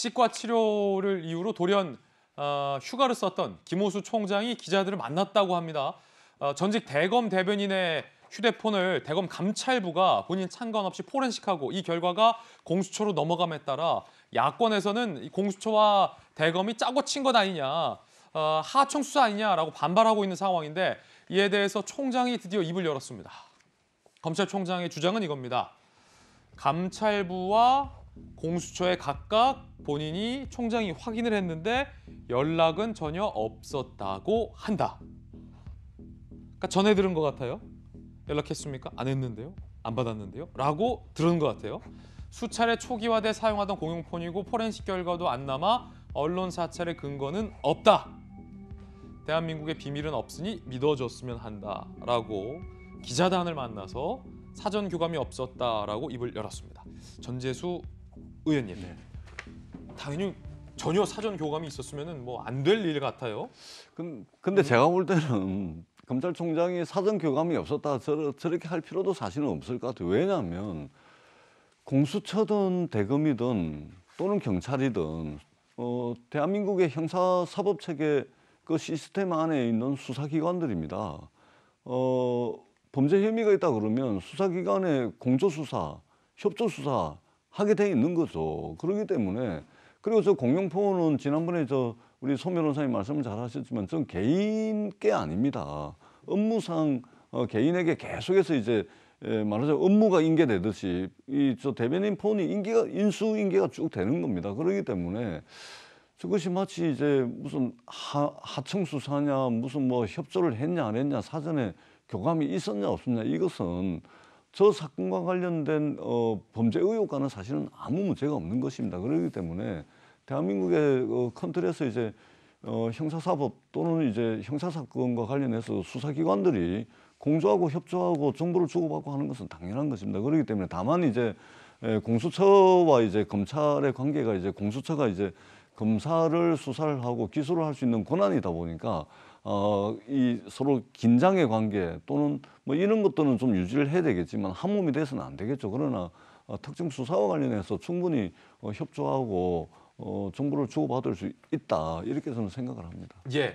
치과 치료를 이유로 돌연 어, 휴가를 썼던 김호수 총장이 기자들을 만났다고 합니다. 어, 전직 대검 대변인의 휴대폰을 대검 감찰부가 본인 참관 없이 포렌식하고 이 결과가 공수처로 넘어감에 따라 야권에서는 공수처와 대검이 짜고 친 것 아니냐, 어, 하청 수사 아니냐라고 반발하고 있는 상황인데 이에 대해서 총장이 드디어 입을 열었습니다. 검찰총장의 주장은 이겁니다. 감찰부와 공수처에 각각 본인이 총장이 확인을 했는데 연락은 전혀 없었다고 한다. 그러니까 전에 들은 것 같아요. 연락했습니까? 안 했는데요. 안 받았는데요. 라고 들은 것 같아요. 수차례 초기화돼 사용하던 공용폰이고 포렌식 결과도 안 남아 언론 사찰의 근거는 없다. 대한민국의 비밀은 없으니 믿어줬으면 한다라고 기자단을 만나서 사전 교감이 없었다라고 입을 열었습니다. 전재수 의원님. 네. 당연히 전혀 사전 교감이 있었으면 뭐안 될 일 같아요. 근, 근데 음. 제가 볼 때는 검찰총장이 사전 교감이 없었다 저러, 저렇게 할 필요도 사실은 없을 것 같아요. 왜냐하면 공수처든 대검이든 또는 경찰이든 어, 대한민국의 형사사법체계 그 시스템 안에 있는 수사기관들입니다. 어, 범죄 혐의가 있다 그러면 수사기관의 공조수사, 협조수사 하게 돼 있는 거죠. 그러기 때문에 그리고 저 공용포는 지난번에 저 우리 소 변호사님 말씀을 잘 하셨지만 전 개인 게 아닙니다. 업무상 어, 개인에게 계속해서 이제 예, 말하자면 업무가 인계되듯이 이 저 대변인 폰이 인기가 인수 인계가 쭉 되는 겁니다. 그러기 때문에 그것이 마치 이제 무슨 하, 하청 수사냐 무슨 뭐 협조를 했냐 안 했냐 사전에 교감이 있었냐 없었냐 이것은 저 사건과 관련된 어, 범죄 의혹과는 사실은 아무 문제가 없는 것입니다. 그렇기 때문에 대한민국의 어, 컨트리에서 이제 어, 형사사법 또는 이제 형사사건과 관련해서 수사기관들이 공조하고 협조하고 정보를 주고받고 하는 것은 당연한 것입니다. 그렇기 때문에 다만 이제 예, 공수처와 이제 검찰의 관계가 이제 공수처가 이제 검사를 수사를 하고 기소를 할 수 있는 권한이다 보니까 어, 이 서로 긴장의 관계 또는 뭐 이런 것들은 좀 유지를 해야 되겠지만 한 몸이 돼서는 안 되겠죠. 그러나 어, 특정 수사와 관련해서 충분히 어, 협조하고 어, 정보를 주고받을 수 있다 이렇게 저는 생각을 합니다. 예.